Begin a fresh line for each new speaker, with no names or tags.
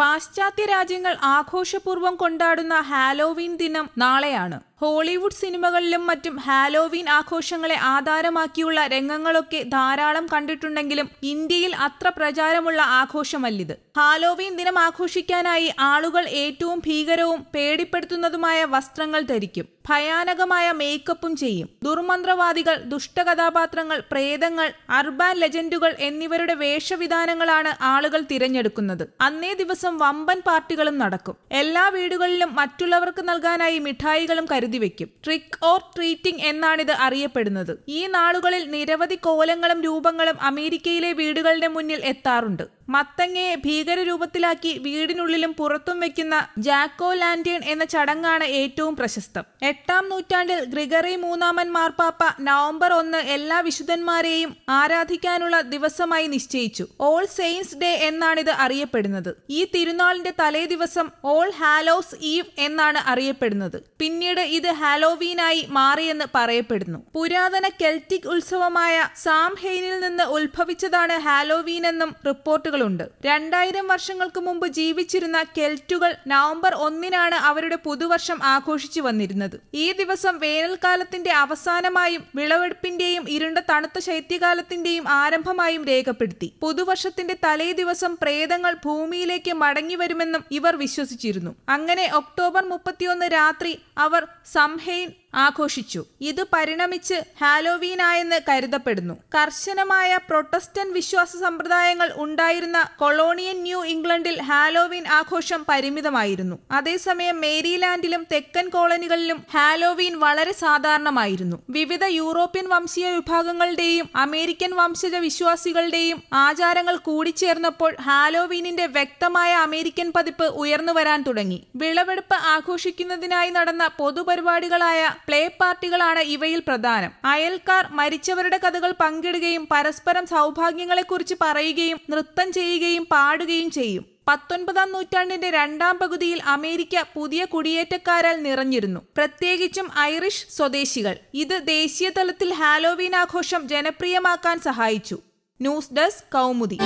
പാശ്ചാത്യ രാജ്യങ്ങൾ ആഘോഷപൂർവ്വം കൊണ്ടാടുന്ന ഹാലോവീൻ ദിനം നാളെയാണ് ഹോളിവുഡ് സിനിമകളിലും മറ്റും ഹാലോവീൻ ആഘോഷങ്ങളെ ആധാരമാക്കിയുള്ള രംഗങ്ങളൊക്കെ ധാരാളം കണ്ടിട്ടുണ്ടെങ്കിലും ഇന്ത്യയിൽ അത്ര പ്രചാരമുള്ള ആഘോഷമല്ലിത് ഹാലോവീൻ ദിനം ആഘോഷിക്കാനായി ആളുകൾ ഏറ്റവും ഭീകരവും പേടിപ്പെടുത്തുന്നതുമായ വസ്ത്രങ്ങൾ ധരിക്കും ഭയാനകമായ മേക്കപ്പും ചെയ്യും ദുർമന്ത്രവാദികൾ ദുഷ്ടകഥാപാത്രങ്ങൾ പ്രേതങ്ങൾ അർബാൻ ലെജൻഡുകൾ എന്നിവരുടെ വേഷവിധാനങ്ങളാണ് ആളുകൾ തിരഞ്ഞെടുക്കുന്നത് അന്നേ ദിവസം ദിവസം വമ്പൻ പാർട്ടികളും നടക്കും എല്ലാ വീടുകളിലും മറ്റുള്ളവർക്ക് നൽകാനായി മിഠായികളും കരുതി വെക്കും ട്രിക്ക് ഓർ ട്രീറ്റിംഗ് എന്നാണിത് അറിയപ്പെടുന്നത് ഈ നാളുകളിൽ നിരവധി കോലങ്ങളും രൂപങ്ങളും അമേരിക്കയിലെ വീടുകളുടെ മുന്നിൽ എത്താറുണ്ട് മത്തങ്ങയെ ഭീകരരൂപത്തിലാക്കി വീടിനുള്ളിലും പുറത്തും വെക്കുന്ന ജാക്കോ ലാൻഡിയൻ എന്ന ചടങ്ങാണ് ഏറ്റവും പ്രശസ്തം എട്ടാം നൂറ്റാണ്ടിൽ ഗ്രിഗറി മൂന്നാമൻ മാർപ്പാപ്പ നവംബർ ഒന്ന് എല്ലാ വിശുദ്ധന്മാരെയും ആരാധിക്കാനുള്ള ദിവസമായി നിശ്ചയിച്ചു ഓൾ സെയിൻസ് ഡേ എന്നാണിത് അറിയപ്പെടുന്നത് ഈ തിരുനാളിന്റെ തലേദിവസം ഓൾ ഹാലോസ് ഈവ് എന്നാണ് അറിയപ്പെടുന്നത് പിന്നീട് ഇത് ഹാലോവീനായി മാറിയെന്ന് പറയപ്പെടുന്നു പുരാതന കെൽറ്റിക് ഉത്സവമായ സാംഹെയിനിൽ നിന്ന് ഉത്ഭവിച്ചതാണ് ഹാലോവീൻ എന്നും റിപ്പോർട്ടുകളുണ്ട് രണ്ടായിരം വർഷങ്ങൾക്ക് മുമ്പ് ജീവിച്ചിരുന്ന കെൽറ്റുകൾ നവംബർ ഒന്നിനാണ് അവരുടെ പുതുവർഷം ആഘോഷിച്ചു വന്നിരുന്നത് ഈ ദിവസം വേനൽക്കാലത്തിന്റെ അവസാനമായും വിളവെടുപ്പിന്റെയും ഇരുണ്ട തണുത്ത ശൈത്യകാലത്തിന്റെയും ആരംഭമായും രേഖപ്പെടുത്തി പുതുവർഷത്തിന്റെ തലേ ദിവസം പ്രേതങ്ങൾ ഭൂമിയിലേക്ക് മടങ്ങി വരുമെന്നും ഇവർ വിശ്വസിച്ചിരുന്നു അങ്ങനെ ഒക്ടോബർ മുപ്പത്തിയൊന്ന് രാത്രി അവർ സംഹെയിൻ ആഘോഷിച്ചു ഇത് പരിണമിച്ച് ഹാലോവീനായെന്ന് കരുതപ്പെടുന്നു കർശനമായ പ്രൊട്ടസ്റ്റന്റ് വിശ്വാസ സമ്പ്രദായങ്ങൾ ഉണ്ടായിരുന്ന കൊളോണിയൻ ന്യൂ ഇംഗ്ലണ്ടിൽ ഹാലോവീൻ ആഘോഷം പരിമിതമായിരുന്നു അതേസമയം മേരിലാൻഡിലും തെക്കൻ കോളനികളിലും ഹാലോവീൻ വളരെ സാധാരണമായിരുന്നു വിവിധ യൂറോപ്യൻ വംശീയ വിഭാഗങ്ങളുടെയും അമേരിക്കൻ വംശജ വിശ്വാസികളുടെയും ആചാരങ്ങൾ കൂടിച്ചേർന്നപ്പോൾ ഹാലോവീനിന്റെ വ്യക്തമായ അമേരിക്കൻ പതിപ്പ് ഉയർന്നു വരാൻ തുടങ്ങി വിളവെടുപ്പ് ആഘോഷിക്കുന്നതിനായി നടന്ന പൊതുപരിപാടികളായ പ്ലേ പാർട്ടികളാണ് ഇവയിൽ പ്രധാനം അയൽക്കാർ മരിച്ചവരുടെ കഥകൾ പങ്കിടുകയും പരസ്പരം സൗഭാഗ്യങ്ങളെക്കുറിച്ച് പറയുകയും നൃത്തം ചെയ്യുകയും പാടുകയും ചെയ്യും പത്തൊൻപതാം നൂറ്റാണ്ടിന്റെ രണ്ടാം പകുതിയിൽ അമേരിക്ക പുതിയ കുടിയേറ്റക്കാരാൽ നിറഞ്ഞിരുന്നു പ്രത്യേകിച്ചും ഐറിഷ് സ്വദേശികൾ ഇത് ദേശീയ തലത്തിൽ ഹാലോവീൻ ആഘോഷം ജനപ്രിയമാക്കാൻ സഹായിച്ചു ന്യൂസ് ഡെസ്ക് കൗമുദി